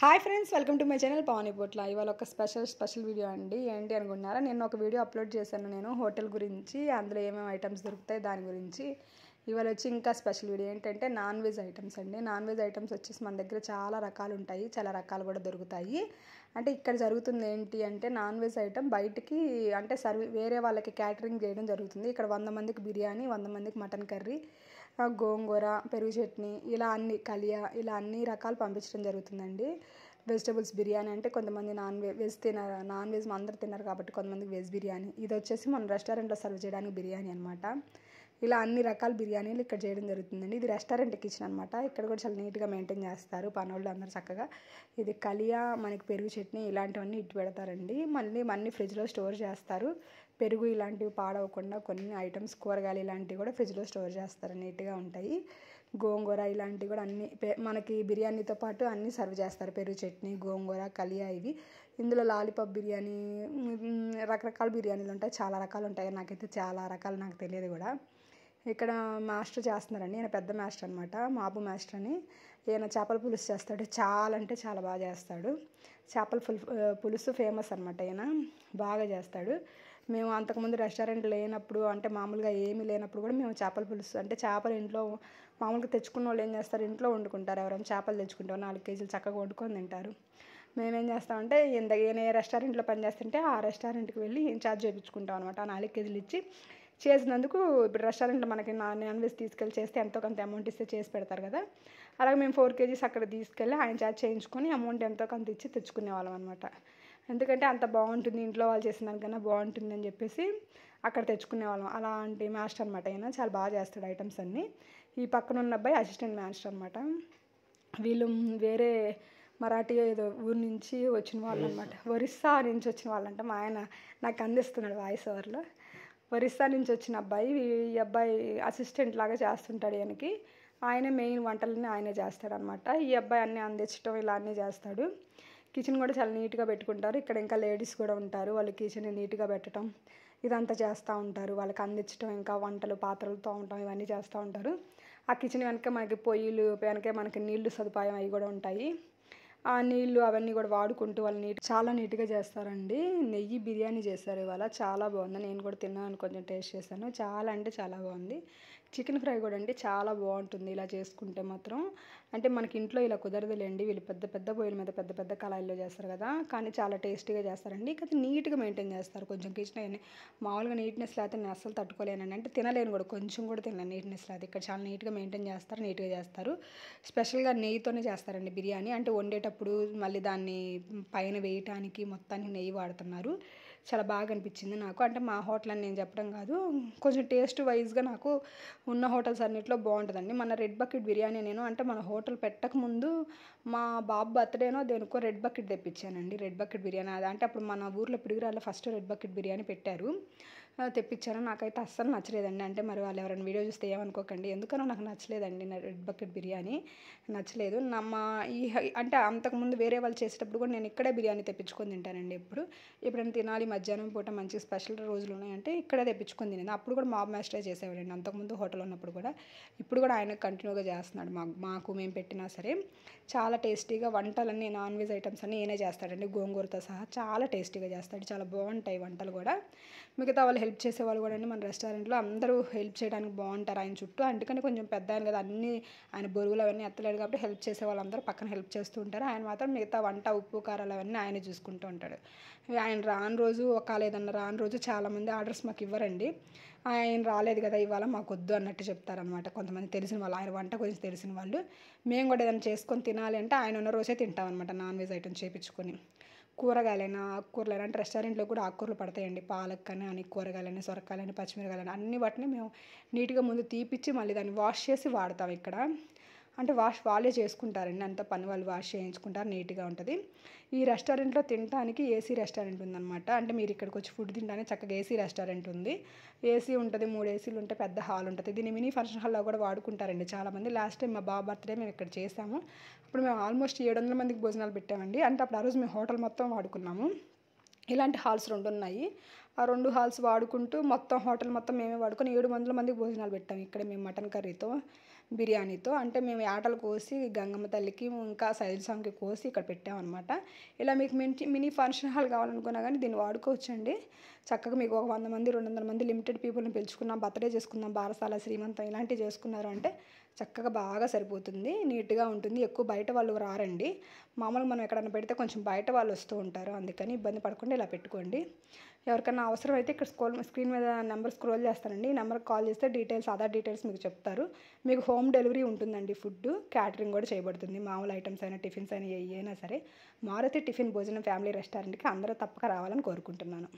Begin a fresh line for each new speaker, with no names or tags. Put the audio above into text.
hi friends welcome to my channel Pavan ఇప్పట్ల ఇవాళ ఒక స్పెషల్ స్పెషల్ వీడియో అండి ఏంటి అనుకున్నారా నేను ఒక వీడియో అప్లోడ్ చేశాను నేను హోటల్ గురించి అందులో ఏమేమి ఐటమ్స్ దొరుకుతాయి దాని గురించి ఇవాళ వచ్చి ఇంకా స్పెషల్ వీడియో ఏంటంటే నాన్ వెజ్ ఐటమ్స్ అండి నాన్ వెజ్ ఐటమ్స్ వచ్చేసి మన దగ్గర చాలా రకాలు ఉంటాయి చాలా రకాలు కూడా దొరుకుతాయి అంటే ఇక్కడ జరుగుతుంది ఏంటి అంటే నాన్ వెజ్ ఐటమ్ బయటికి అంటే సర్వీ వేరే వాళ్ళకి క్యాటరింగ్ చేయడం జరుగుతుంది ఇక్కడ వంద మందికి బిర్యానీ వంద మందికి మటన్ కర్రీ గోంగూర పెరుగు చట్నీ ఇలా అన్ని కలియా ఇలా అన్ని రకాలు పంపించడం జరుగుతుందండి వెజిటబుల్స్ బిర్యానీ అంటే కొంతమంది నాన్ వెజ్ వెజ్ తినరు నాన్ వెజ్ అందరు తిన్నారు కాబట్టి కొంతమందికి వెజ్ బిర్యానీ ఇది వచ్చేసి మన రెస్టారెంట్లో సర్వ్ చేయడానికి బిర్యానీ అనమాట ఇలా అన్ని రకాల బిర్యానీలు ఇక్కడ చేయడం జరుగుతుందండి ఇది రెస్టారెంట్ కిచెన్ అనమాట ఇక్కడ కూడా చాలా నీట్గా మెయింటైన్ చేస్తారు పనోళ్ళు అందరూ చక్కగా ఇది కలియా మనకి పెరుగు చట్నీ ఇలాంటివన్నీ ఇటు పెడతారండి మళ్ళీ మన్ని ఫ్రిడ్జ్లో స్టోర్ చేస్తారు పెరుగు ఇలాంటివి పాడవకుండా కొన్ని ఐటమ్స్ కూరగాయలు ఇలాంటివి కూడా ఫ్రిడ్జ్లో స్టోర్ చేస్తారు నీట్గా ఉంటాయి గోంగూర ఇలాంటివి కూడా అన్ని మనకి బిర్యానీతో పాటు అన్నీ సర్వ్ చేస్తారు పెరుగు చట్నీ గోంగూర కలియా ఇవి ఇందులో లాలీపాప్ బిర్యానీ రకరకాల బిర్యానీలు ఉంటాయి చాలా రకాలు ఉంటాయి నాకైతే చాలా రకాలు నాకు తెలియదు కూడా ఇక్కడ మాస్టర్ చేస్తున్నారండి ఈయన పెద్ద మాస్టర్ అనమాట మాపు మాస్టర్ అని ఈయన చేపల పులుసు చేస్తాడు చాలా అంటే చాలా బాగా చేస్తాడు చేపల పులుసు ఫేమస్ అనమాట ఈయన బాగా చేస్తాడు మేము అంతకుముందు రెస్టారెంట్ లేనప్పుడు అంటే మామూలుగా ఏమీ లేనప్పుడు కూడా మేము చేపల పులుసు అంటే చేపలు ఇంట్లో మామూలుగా తెచ్చుకున్న వాళ్ళు ఏం చేస్తారు ఇంట్లో వండుకుంటారు ఎవరైనా చేపలు తెచ్చుకుంటారు నాలుగు కేజీలు చక్కగా వండుకొని తింటారు మేమేం చేస్తామంటే ఎంత ఏ రెస్టారెంట్లో పనిచేస్తుంటే ఆ రెస్టారెంట్కి వెళ్ళి ఛార్జ్ చేయించుకుంటాం అనమాట నాలుగు కేజీలు ఇచ్చి చేసినందుకు ఇప్పుడు రెస్టారెంట్లో మనకి నాన్ వెజ్ తీసుకెళ్ళి చేస్తే ఎంతో కొంత అమౌంట్ ఇస్తే చేసి పెడతారు కదా అలాగే మేము ఫోర్ కేజీస్ అక్కడ తీసుకెళ్ళి ఆయన ఛార్జ్ చేయించుకొని అమౌంట్ ఎంతో కొంత ఇచ్చి తెచ్చుకునే వాళ్ళం అనమాట ఎందుకంటే అంత బాగుంటుంది ఇంట్లో వాళ్ళు చేసిన దానికన్నా బాగుంటుంది అని చెప్పేసి అక్కడ తెచ్చుకునే వాళ్ళం అలాంటి మాస్టర్ అనమాట ఆయన చాలా బాగా చేస్తాడు ఐటమ్స్ అన్నీ ఈ పక్కన ఉన్న అబ్బాయి అసిస్టెంట్ మాస్టర్ అనమాట వీళ్ళు వేరే మరాఠీ ఏదో ఊరి నుంచి వచ్చిన వాళ్ళు అనమాట ఒరిస్సా నుంచి వచ్చిన వాళ్ళంట మా ఆయన నాకు అందిస్తున్నాడు వాయిస్ ఓవర్లో ఒరిస్సా నుంచి వచ్చిన అబ్బాయి ఈ అబ్బాయి అసిస్టెంట్ లాగా చేస్తుంటాడు ఆయనకి ఆయన మెయిన్ వంటలన్నీ ఆయనే చేస్తాడనమాట ఈ అబ్బాయి అన్నీ అందించడం ఇలా అన్నీ చేస్తాడు కిచెన్ కూడా చాలా నీట్గా పెట్టుకుంటారు ఇక్కడ ఇంకా లేడీస్ కూడా ఉంటారు వాళ్ళు కిచెన్ నీట్గా పెట్టడం ఇదంతా చేస్తూ ఉంటారు వాళ్ళకి అందించడం ఇంకా వంటలు పాత్రలు తోమటం ఇవన్నీ చేస్తూ ఉంటారు ఆ కిచెన్ వెనక మనకి పొయ్యిలు వెనక మనకి నీళ్లు సదుపాయం అవి కూడా ఉంటాయి ఆ నీళ్లు అవన్నీ కూడా వాడుకుంటూ వాళ్ళు నీట్ చాలా నీట్గా చేస్తారండి నెయ్యి బిర్యానీ చేస్తారు ఇవాళ చాలా బాగుంది నేను కూడా తిన్నాను కొంచెం టేస్ట్ చేశాను చాలా అంటే చాలా బాగుంది చికెన్ ఫ్రై కూడా అండి చాలా బాగుంటుంది ఇలా చేసుకుంటే మాత్రం అంటే మనకి ఇంట్లో ఇలా కుదరదులేండి వీళ్ళు పెద్ద పెద్ద బొయ్యల మీద పెద్ద పెద్ద కళాయిల్లో చేస్తారు కదా కానీ చాలా టేస్టీగా చేస్తారండి ఇక నీట్గా మెయింటైన్ చేస్తారు కొంచెం కిచెన్ అయ్యి మామూలుగా నీట్నెస్ లేకపోతే నేను అస్సలు తట్టుకోలేనండి అంటే తినలేను కూడా కొంచెం కూడా తినలేను నీట్నెస్ లేదు ఇక్కడ చాలా నీట్గా మెయింటైన్ చేస్తారు నీట్గా చేస్తారు స్పెషల్గా నెయ్యితోనే చేస్తారండి బిర్యానీ అంటే వండేటప్పుడు మళ్ళీ దాన్ని పైన వేయటానికి మొత్తానికి నెయ్యి వాడుతున్నారు చాలా బాగా అనిపించింది నాకు అంటే మా హోటల్ అని నేను చెప్పడం కాదు కొంచెం టేస్ట్ వైజ్గా నాకు ఉన్న హోటల్స్ అన్నింటిలో బాగుంటుందండి మన రెడ్ బకెట్ బిర్యానీ నేను అంటే మన హోటల్ పెట్టకముందు మా బాబు బర్త్డేనో దేనికో రెడ్ బకెట్ తెప్పించానండి రెడ్ బకెట్ బిర్యానీ అది అంటే అప్పుడు మన ఊర్లో పిడుగురాల్లో ఫస్ట్ రెడ్ బకెట్ బిర్యానీ పెట్టారు తెప్పించాను నాకైతే అస్సలు నచ్చలేదండి అంటే మరి వాళ్ళు ఎవరైనా వీడియో చూస్తే ఏమనుకోకండి ఎందుకనో నాకు నచ్చలేదండి రెడ్ బకెట్ బిర్యానీ నచ్చలేదు నమ్మ ఈ అంటే అంతకుముందు వేరే వాళ్ళు చేసేటప్పుడు కూడా నేను ఇక్కడే బిర్యానీ తెప్పించుకొని తింటానండి ఎప్పుడు ఎప్పుడైనా తినాలి మధ్యాహ్నం పూట మంచి స్పెషల్ రోజులు ఉన్నాయంటే ఇక్కడ తెప్పించుకుంది నేను అప్పుడు కూడా మాబ్ మాస్టరే చేసేవాడండి అంతకుముందు హోటల్ ఉన్నప్పుడు కూడా ఇప్పుడు కూడా ఆయన కంటిన్యూగా చేస్తున్నాడు మాకు మాకు మేము పెట్టినా సరే చాలా టేస్టీగా వంటలన్నీ నాన్ వెజ్ ఐటమ్స్ అన్నీ నేనే చేస్తాడండి గోంగూరతో సహా చాలా టేస్టీగా చేస్తాడు చాలా బాగుంటాయి వంటలు కూడా మిగతా వాళ్ళు హెల్ప్ చేసేవాళ్ళు కూడా అండి మన రెస్టారెంట్లో అందరూ హెల్ప్ చేయడానికి బాగుంటారు ఆయన చుట్టూ అందుకని కొంచెం పెద్ద ఆయన కదా అన్ని ఆయన బొరుగులు అవన్నీ ఎత్తలేడు కాబట్టి హెల్ప్ చేసే వాళ్ళందరూ పక్కన హెల్ప్ చేస్తూ ఉంటారు ఆయన మాత్రం మిగతా వంట ఉప్పు కారాలు అవన్నీ ఆయన చూసుకుంటూ ఉంటాడు ఆయన రాని రోజు కాలేదన్న రాని రోజు చాలామంది ఆర్డర్స్ మాకు ఇవ్వరండి ఆయన రాలేదు కదా ఇవాళ మాకు వద్దు అన్నట్టు చెప్తారనమాట కొంతమంది తెలిసిన వాళ్ళు ఆయన వంట గురించి తెలిసిన వాళ్ళు మేము కూడా ఏదైనా చేసుకొని తినాలి అంటే ఆయన ఉన్న రోజే తింటామన్నమాట నాన్ వెజ్ ఐటమ్ చేయించుకొని కూరగాయలైనా అయినా అంటే రెస్టారెంట్లో కూడా ఆకుకూరలు పడతాయండి పాలక్ కానీ అని కూరగాయలని సొరకాయలని పచ్చిమిరకాయలని అన్ని వాటిని మేము నీట్గా ముందు తీపిచ్చి మళ్ళీ దాన్ని వాష్ చేసి వాడతాం ఇక్కడ అంటే వాష్ వాళ్ళే చేసుకుంటారండి అంత పని వాళ్ళు వాష్ చేయించుకుంటారు నీట్గా ఉంటుంది ఈ రెస్టారెంట్లో తినడానికి ఏసీ రెస్టారెంట్ ఉందన్నమాట అంటే మీరు ఇక్కడికి వచ్చి ఫుడ్ తినడానికి చక్కగా ఏసీ రెస్టారెంట్ ఉంది ఏసీ ఉంటుంది మూడు ఏసీలు ఉంటే పెద్ద హాల్ ఉంటుంది దీన్ని మినీ ఫంక్షన్ హాల్లో కూడా వాడుకుంటారండి చాలామంది లాస్ట్ టైం మా బాబు బర్త్డే మేము ఇక్కడ చేసాము అప్పుడు మేము ఆల్మోస్ట్ ఏడు వందల మందికి భోజనాలు పెట్టామండి అంటే అప్పుడు ఆ రోజు మేము హోటల్ మొత్తం వాడుకున్నాము ఇలాంటి హాల్స్ రెండు ఉన్నాయి ఆ రెండు హాల్స్ వాడుకుంటూ మొత్తం హోటల్ మొత్తం మేమే వాడుకొని ఏడు వందల మందికి భోజనాలు పెట్టాము ఇక్కడ మేము మటన్ కర్రీతో బిర్యానీతో అంటే మేము ఆటలు కోసి గంగమ్మ తల్లికి ఇంకా సైజు సాంగ్కి కోసి ఇక్కడ పెట్టామన్నమాట ఇలా మీకు మించి మినీ ఫంక్షన్ హాల్ కావాలనుకున్నా కానీ దీన్ని వాడుకోవచ్చండి చక్కగా మీకు ఒక వంద మంది రెండు వందల మంది లిమిటెడ్ పీపుల్ని పిలుచుకున్నాం బర్త్డే చేసుకుందాం బారసాల శ్రీమంతం ఇలాంటివి చేసుకున్నారు అంటే చక్కగా బాగా సరిపోతుంది నీట్గా ఉంటుంది ఎక్కువ బయట వాళ్ళు రారండి మామూలుగా మనం ఎక్కడన్నా పెడితే కొంచెం బయట వాళ్ళు వస్తూ ఉంటారు అందుకని ఇబ్బంది పడకుండా ఇలా పెట్టుకోండి ఎవరికైనా అవసరం అయితే ఇక్కడ స్క్రోల్ స్క్రీన్ మీద నెంబర్ స్క్రోల్ చేస్తానండి నెంబర్కి కాల్ చేస్తే డీటెయిల్స్ అదర్ డీటెయిల్స్ మీకు చెప్తారు మీకు హోమ్ డెలివరీ ఉంటుందండి ఫుడ్ క్యాటరింగ్ కూడా చేయబడుతుంది మామూలు ఐటమ్స్ అయినా టిఫిన్స్ అయినా ఏ అయినా సరే మారుతి టిఫిన్ భోజనం ఫ్యామిలీ రెస్టారెంట్కి అందరూ తప్పక రావాలని కోరుకుంటున్నాను